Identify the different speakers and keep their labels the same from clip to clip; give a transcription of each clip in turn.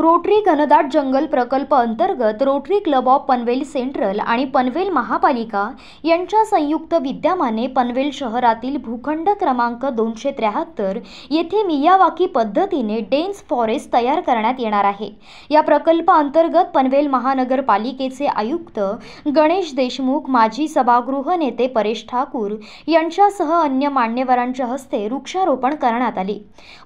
Speaker 1: rotary घनदाट जंगल प्रकल्प अंतर्गत rotary club of Panvel central आणि पनवेल महापालिका यांच्या संयुक्त विद्यमाने पनवेल शहरातील भूखंड क्रमांक दोनशे त्र्याहत्तर येथे मियावाकी पद्धतीने डेन्स फॉरेस्ट तयार करण्यात येणार आहे या प्रकल्प अंतर्गत पनवेल महानगरपालिकेचे आयुक्त गणेश देशमुख माजी सभागृह नेते परेश ठाकूर यांच्यासह अन्य मान्यवरांच्या हस्ते वृक्षारोपण करण्यात आले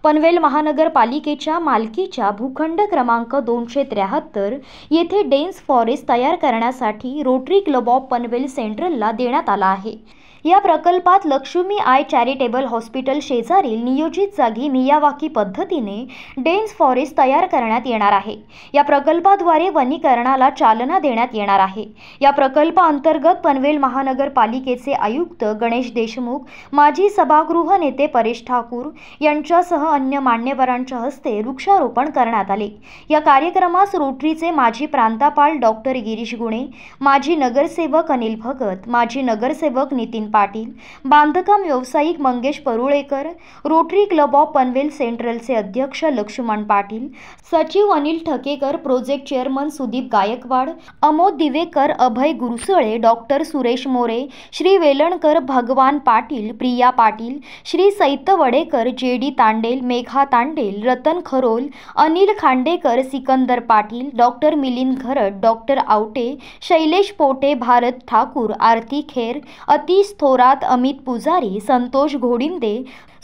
Speaker 1: पनवेल महानगरपालिकेच्या मालकीच्या भूखंड क्रमांक क्रमांक दोनशे त्र्याहत्तर येथे डेन्स फॉरेस्ट तयार करण्यासाठी रोटरी क्लब ऑफ पनवेल सेंट्रलला देण्यात आला आहे या प्रकल्पात लक्ष्मी आय चॅरिटेबल हॉस्पिटल शेजारील नियोजित जागी मियावाकी पद्धतीने डेन्स फॉरेस्ट तयार करण्यात येणार आहे या प्रकल्पाद्वारे वनीकरणाला चालना देण्यात येणार आहे या प्रकल्पाअंतर्गत पनवेल महानगरपालिकेचे आयुक्त गणेश देशमुख माजी सभागृह नेते परेश ठाकूर यांच्यासह अन्य मान्यवरांच्या हस्ते वृक्षारोपण करण्यात आले या कार्यक्रमास रोटरीचे माजी प्रांतापाल डॉक्टर गिरीश गुणे माजी नगरसेवक अनिल भगत माजी नगरसेवक नितीन पाटील बांधकाम व्यावसायिक Mangesh Parulekar rotary club of Panvel सेंट्रलचे अध्यक्ष लक्ष्मण पाटील सचिव Anil Thakekar project chairman Sudeep Gaikwad Amod Divekar Abhay Gurusale doctor Suresh More Shri Velankar Bhagwan Patil Priya Patil Shri Sait Wadekar J D Tandel Megha Tandel Ratan Kharol Anil Khandekar Sikandar Patil doctor Milind Gharat doctor Awate Shailesh Pote Bharat Thakur Aarti Kher Atish Thorat Amit Pujari Santosh घोडिंदे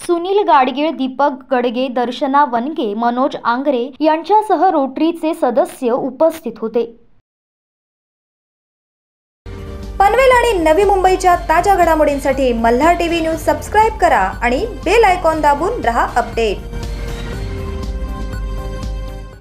Speaker 1: Sunil Gadgil Deepak Gadge दर्शना वनगे मनोज आंगरे यांच्यासह रोटरीचे सदस्य उपस्थित होते पनवेल आणि नवी मुंबईच्या ताज्या घडामोडींसाठी मल्हार टीव्ही न्यूज सबस्क्राईब करा आणि बेल आयकॉन दाबून रहा अपडेट